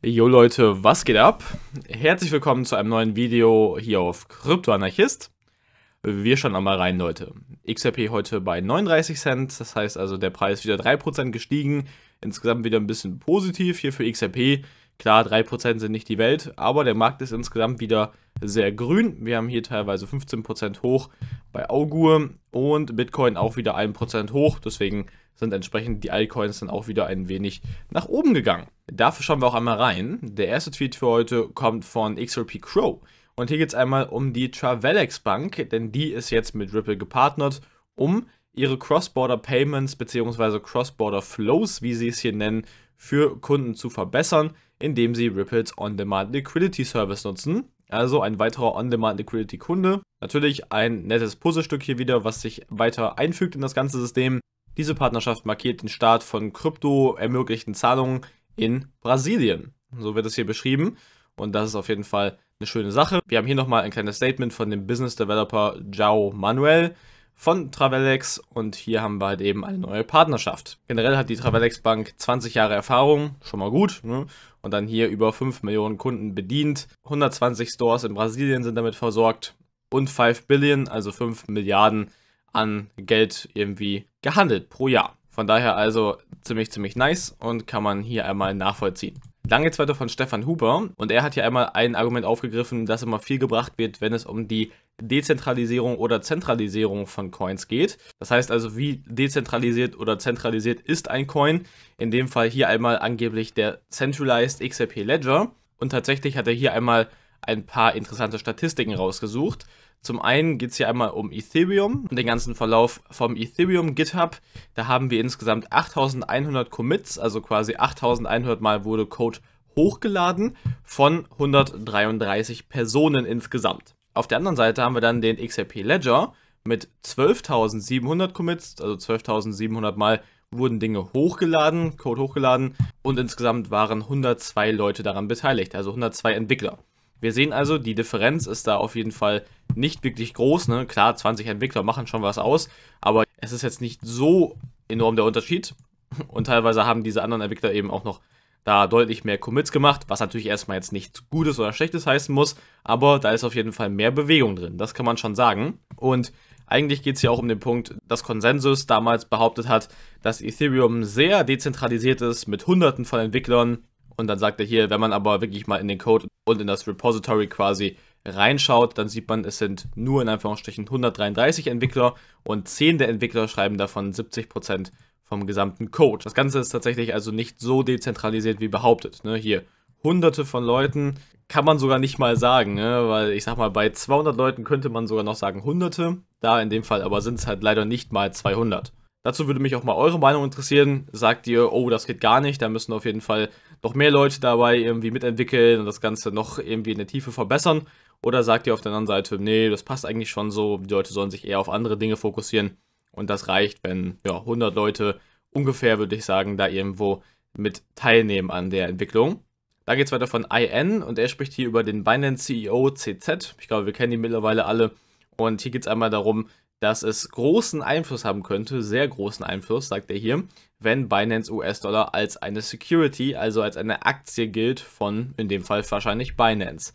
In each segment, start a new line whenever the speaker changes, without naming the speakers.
Jo Leute, was geht ab? Herzlich willkommen zu einem neuen Video hier auf Kryptoanarchist. Wir schauen einmal rein, Leute. XRP heute bei 39 Cent, das heißt also der Preis wieder 3% gestiegen. Insgesamt wieder ein bisschen positiv hier für XRP. Klar, 3% sind nicht die Welt, aber der Markt ist insgesamt wieder sehr grün. Wir haben hier teilweise 15% hoch bei Augur und Bitcoin auch wieder 1% hoch. Deswegen sind entsprechend die Altcoins dann auch wieder ein wenig nach oben gegangen. Dafür schauen wir auch einmal rein. Der erste Tweet für heute kommt von XRP Crow. Und hier geht es einmal um die Travelex Bank, denn die ist jetzt mit Ripple gepartnert, um ihre Cross-Border Payments bzw. Cross-Border Flows, wie sie es hier nennen, für Kunden zu verbessern, indem sie Ripples On-Demand Liquidity Service nutzen. Also ein weiterer On-Demand-Liquidity-Kunde. Natürlich ein nettes Puzzlestück hier wieder, was sich weiter einfügt in das ganze System. Diese Partnerschaft markiert den Start von Krypto ermöglichten Zahlungen in Brasilien. So wird es hier beschrieben. Und das ist auf jeden Fall eine schöne Sache. Wir haben hier nochmal ein kleines Statement von dem Business Developer Jao Manuel von Travelex und hier haben wir halt eben eine neue Partnerschaft. Generell hat die Travelex Bank 20 Jahre Erfahrung, schon mal gut, ne? und dann hier über 5 Millionen Kunden bedient. 120 Stores in Brasilien sind damit versorgt und 5 Billion, also 5 Milliarden an Geld irgendwie gehandelt pro Jahr. Von daher also ziemlich, ziemlich nice und kann man hier einmal nachvollziehen. Dann geht es weiter von Stefan Huber und er hat hier einmal ein Argument aufgegriffen, das immer viel gebracht wird, wenn es um die Dezentralisierung oder Zentralisierung von Coins geht. Das heißt also, wie dezentralisiert oder zentralisiert ist ein Coin? In dem Fall hier einmal angeblich der Centralized XRP Ledger. Und tatsächlich hat er hier einmal ein paar interessante Statistiken rausgesucht. Zum einen geht es hier einmal um Ethereum und den ganzen Verlauf vom Ethereum GitHub. Da haben wir insgesamt 8100 Commits, also quasi 8100 Mal wurde Code hochgeladen von 133 Personen insgesamt. Auf der anderen Seite haben wir dann den XRP Ledger mit 12.700 Commits, also 12.700 Mal wurden Dinge hochgeladen, Code hochgeladen und insgesamt waren 102 Leute daran beteiligt, also 102 Entwickler. Wir sehen also, die Differenz ist da auf jeden Fall nicht wirklich groß. Ne? Klar, 20 Entwickler machen schon was aus, aber es ist jetzt nicht so enorm der Unterschied. Und teilweise haben diese anderen Entwickler eben auch noch da deutlich mehr Commits gemacht, was natürlich erstmal jetzt nichts Gutes oder Schlechtes heißen muss, aber da ist auf jeden Fall mehr Bewegung drin, das kann man schon sagen. Und eigentlich geht es hier auch um den Punkt, dass Konsensus damals behauptet hat, dass Ethereum sehr dezentralisiert ist mit hunderten von Entwicklern. Und dann sagt er hier, wenn man aber wirklich mal in den Code und in das Repository quasi reinschaut, dann sieht man, es sind nur in Anführungsstrichen 133 Entwickler und 10 der Entwickler schreiben davon 70% vom gesamten Code. Das Ganze ist tatsächlich also nicht so dezentralisiert wie behauptet. Ne? Hier hunderte von Leuten kann man sogar nicht mal sagen, ne? weil ich sag mal, bei 200 Leuten könnte man sogar noch sagen hunderte, da in dem Fall aber sind es halt leider nicht mal 200. Dazu würde mich auch mal eure Meinung interessieren. Sagt ihr, oh, das geht gar nicht, da müssen auf jeden Fall noch mehr Leute dabei irgendwie mitentwickeln und das Ganze noch irgendwie in der Tiefe verbessern? Oder sagt ihr auf der anderen Seite, nee, das passt eigentlich schon so, die Leute sollen sich eher auf andere Dinge fokussieren? Und das reicht, wenn ja, 100 Leute ungefähr, würde ich sagen, da irgendwo mit teilnehmen an der Entwicklung. Da geht es weiter von IN und er spricht hier über den Binance CEO CZ. Ich glaube, wir kennen ihn mittlerweile alle. Und hier geht es einmal darum, dass es großen Einfluss haben könnte, sehr großen Einfluss, sagt er hier, wenn Binance US-Dollar als eine Security, also als eine Aktie gilt von, in dem Fall wahrscheinlich Binance.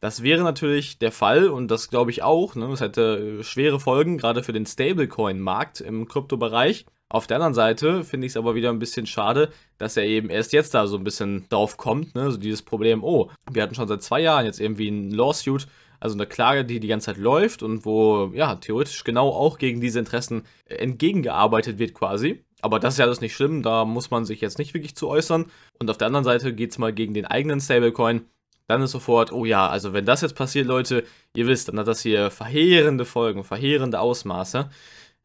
Das wäre natürlich der Fall und das glaube ich auch. Ne? Das hätte äh, schwere Folgen, gerade für den Stablecoin-Markt im Kryptobereich. Auf der anderen Seite finde ich es aber wieder ein bisschen schade, dass er eben erst jetzt da so ein bisschen drauf kommt. Ne? Also dieses Problem, oh, wir hatten schon seit zwei Jahren jetzt irgendwie ein Lawsuit, also eine Klage, die die ganze Zeit läuft und wo ja theoretisch genau auch gegen diese Interessen äh, entgegengearbeitet wird quasi. Aber das ist ja alles nicht schlimm, da muss man sich jetzt nicht wirklich zu äußern. Und auf der anderen Seite geht es mal gegen den eigenen Stablecoin dann ist sofort, oh ja, also wenn das jetzt passiert, Leute, ihr wisst, dann hat das hier verheerende Folgen, verheerende Ausmaße.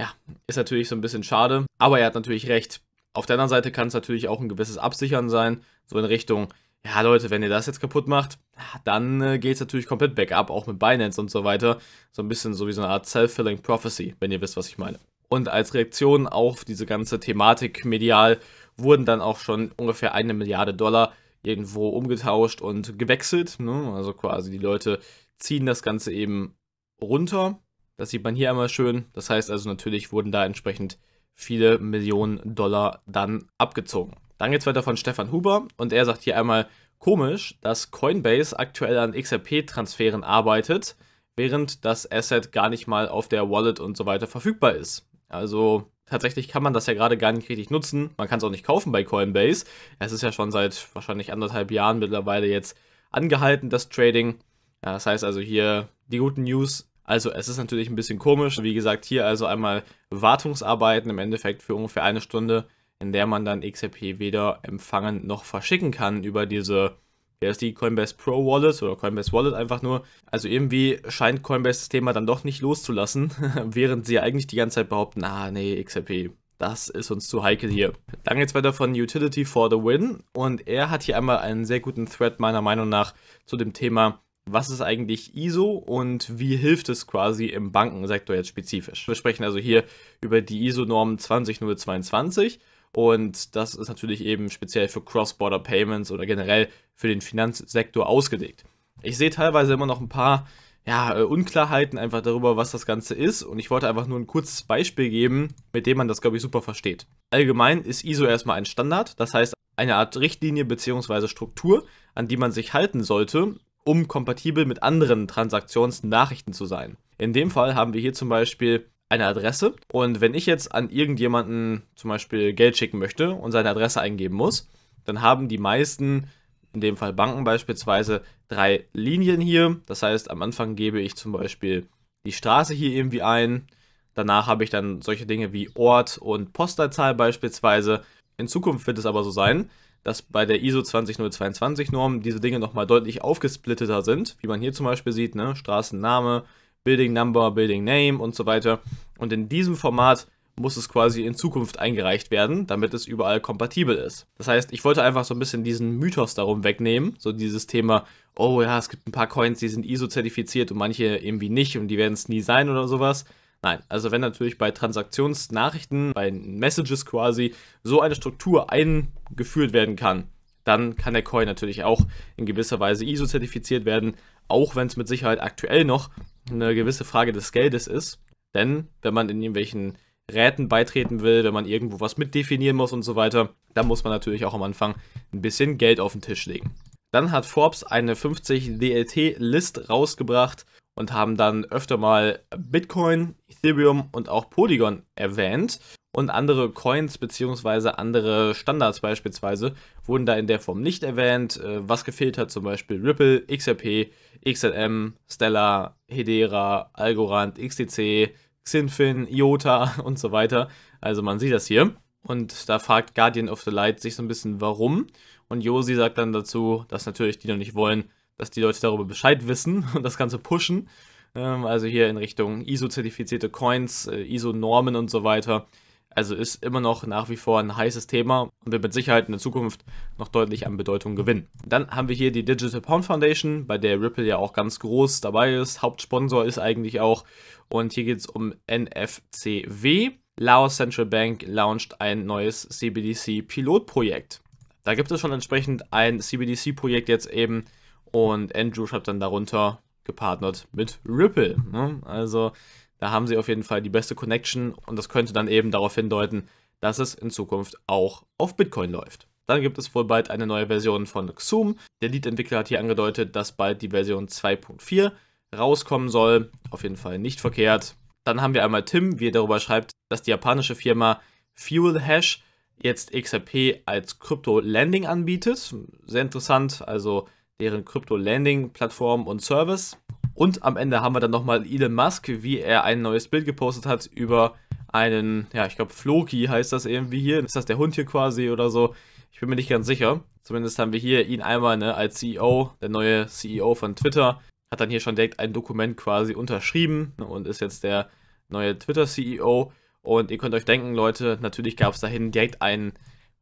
Ja, ist natürlich so ein bisschen schade, aber er hat natürlich recht. Auf der anderen Seite kann es natürlich auch ein gewisses Absichern sein, so in Richtung, ja Leute, wenn ihr das jetzt kaputt macht, dann äh, geht es natürlich komplett back up, auch mit Binance und so weiter. So ein bisschen so wie so eine Art Self-Filling Prophecy, wenn ihr wisst, was ich meine. Und als Reaktion auf diese ganze Thematik medial wurden dann auch schon ungefähr eine Milliarde Dollar irgendwo umgetauscht und gewechselt. Ne? Also quasi die Leute ziehen das Ganze eben runter. Das sieht man hier einmal schön. Das heißt also natürlich wurden da entsprechend viele Millionen Dollar dann abgezogen. Dann geht es weiter von Stefan Huber und er sagt hier einmal, komisch, dass Coinbase aktuell an XRP-Transferen arbeitet, während das Asset gar nicht mal auf der Wallet und so weiter verfügbar ist. Also tatsächlich kann man das ja gerade gar nicht richtig nutzen. Man kann es auch nicht kaufen bei Coinbase. Es ist ja schon seit wahrscheinlich anderthalb Jahren mittlerweile jetzt angehalten, das Trading. Ja, das heißt also hier die guten News. Also es ist natürlich ein bisschen komisch. Wie gesagt, hier also einmal Wartungsarbeiten im Endeffekt für ungefähr eine Stunde, in der man dann XRP weder empfangen noch verschicken kann über diese Wäre es die Coinbase Pro Wallet oder Coinbase Wallet einfach nur? Also irgendwie scheint Coinbase das Thema dann doch nicht loszulassen, während sie eigentlich die ganze Zeit behaupten, ah nee, XRP, das ist uns zu heikel hier. Dann geht's weiter von Utility for the Win und er hat hier einmal einen sehr guten Thread meiner Meinung nach zu dem Thema, was ist eigentlich ISO und wie hilft es quasi im Bankensektor jetzt spezifisch. Wir sprechen also hier über die ISO-Norm 20022 und das ist natürlich eben speziell für Cross-Border-Payments oder generell für den Finanzsektor ausgelegt. Ich sehe teilweise immer noch ein paar ja, äh, Unklarheiten einfach darüber, was das Ganze ist. Und ich wollte einfach nur ein kurzes Beispiel geben, mit dem man das, glaube ich, super versteht. Allgemein ist ISO erstmal ein Standard, das heißt eine Art Richtlinie bzw. Struktur, an die man sich halten sollte, um kompatibel mit anderen Transaktionsnachrichten zu sein. In dem Fall haben wir hier zum Beispiel eine Adresse. Und wenn ich jetzt an irgendjemanden zum Beispiel Geld schicken möchte und seine Adresse eingeben muss, dann haben die meisten, in dem Fall Banken beispielsweise, drei Linien hier. Das heißt, am Anfang gebe ich zum Beispiel die Straße hier irgendwie ein. Danach habe ich dann solche Dinge wie Ort und Postleitzahl beispielsweise. In Zukunft wird es aber so sein, dass bei der ISO 20022 Norm diese Dinge nochmal deutlich aufgesplitteter sind, wie man hier zum Beispiel sieht, ne? Straßenname, Building Number, Building Name und so weiter. Und in diesem Format muss es quasi in Zukunft eingereicht werden, damit es überall kompatibel ist. Das heißt, ich wollte einfach so ein bisschen diesen Mythos darum wegnehmen, so dieses Thema, oh ja, es gibt ein paar Coins, die sind ISO-zertifiziert und manche irgendwie nicht und die werden es nie sein oder sowas. Nein, also wenn natürlich bei Transaktionsnachrichten, bei Messages quasi so eine Struktur eingeführt werden kann, dann kann der Coin natürlich auch in gewisser Weise ISO-zertifiziert werden, auch wenn es mit Sicherheit aktuell noch eine gewisse Frage des Geldes ist. Denn wenn man in irgendwelchen Räten beitreten will, wenn man irgendwo was mitdefinieren muss und so weiter, dann muss man natürlich auch am Anfang ein bisschen Geld auf den Tisch legen. Dann hat Forbes eine 50 DLT-List rausgebracht und haben dann öfter mal Bitcoin, Ethereum und auch Polygon erwähnt und andere Coins bzw. andere Standards beispielsweise wurden da in der Form nicht erwähnt. Äh, was gefehlt hat, zum Beispiel Ripple, XRP, XLM, Stellar, Hedera, Algorand, XTC, Xinfin, IOTA und so weiter. Also man sieht das hier. Und da fragt Guardian of the Light sich so ein bisschen, warum. Und Josi sagt dann dazu, dass natürlich die noch nicht wollen, dass die Leute darüber Bescheid wissen und das Ganze pushen. Ähm, also hier in Richtung ISO-zertifizierte Coins, äh, ISO-Normen und so weiter. Also ist immer noch nach wie vor ein heißes Thema und wird mit Sicherheit in der Zukunft noch deutlich an Bedeutung gewinnen. Dann haben wir hier die Digital Pound Foundation, bei der Ripple ja auch ganz groß dabei ist. Hauptsponsor ist eigentlich auch. Und hier geht es um NFCW. Laos Central Bank launcht ein neues CBDC-Pilotprojekt. Da gibt es schon entsprechend ein CBDC-Projekt jetzt eben und Andrew schreibt dann darunter gepartnert mit Ripple. Ne? Also da haben sie auf jeden Fall die beste Connection und das könnte dann eben darauf hindeuten, dass es in Zukunft auch auf Bitcoin läuft. Dann gibt es wohl bald eine neue Version von Xoom. Der Lead-Entwickler hat hier angedeutet, dass bald die Version 2.4 rauskommen soll. Auf jeden Fall nicht verkehrt. Dann haben wir einmal Tim, wie er darüber schreibt, dass die japanische Firma Fuel Hash jetzt XRP als crypto landing anbietet. Sehr interessant, also deren crypto landing plattform und Service. Und am Ende haben wir dann nochmal Elon Musk, wie er ein neues Bild gepostet hat über einen, ja, ich glaube, Floki heißt das irgendwie hier. Ist das der Hund hier quasi oder so? Ich bin mir nicht ganz sicher. Zumindest haben wir hier ihn einmal ne, als CEO, der neue CEO von Twitter, hat dann hier schon direkt ein Dokument quasi unterschrieben ne, und ist jetzt der neue Twitter-CEO. Und ihr könnt euch denken, Leute, natürlich gab es dahin direkt einen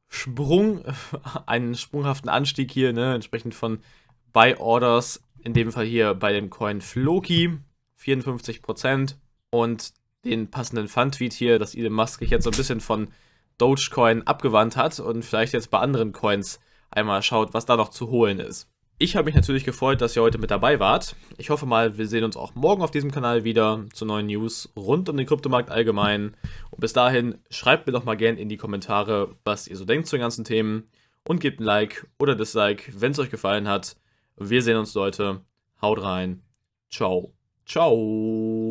Sprung, einen sprunghaften Anstieg hier, ne, entsprechend von Buy Orders in dem Fall hier bei dem Coin Floki 54% und den passenden Fun-Tweet hier, dass Elon Musk sich jetzt so ein bisschen von Dogecoin abgewandt hat und vielleicht jetzt bei anderen Coins einmal schaut, was da noch zu holen ist. Ich habe mich natürlich gefreut, dass ihr heute mit dabei wart. Ich hoffe mal, wir sehen uns auch morgen auf diesem Kanal wieder zu neuen News rund um den Kryptomarkt allgemein. Und bis dahin, schreibt mir doch mal gerne in die Kommentare, was ihr so denkt zu den ganzen Themen. Und gebt ein Like oder Dislike, wenn es euch gefallen hat. Wir sehen uns, Leute. Haut rein. Ciao. Ciao.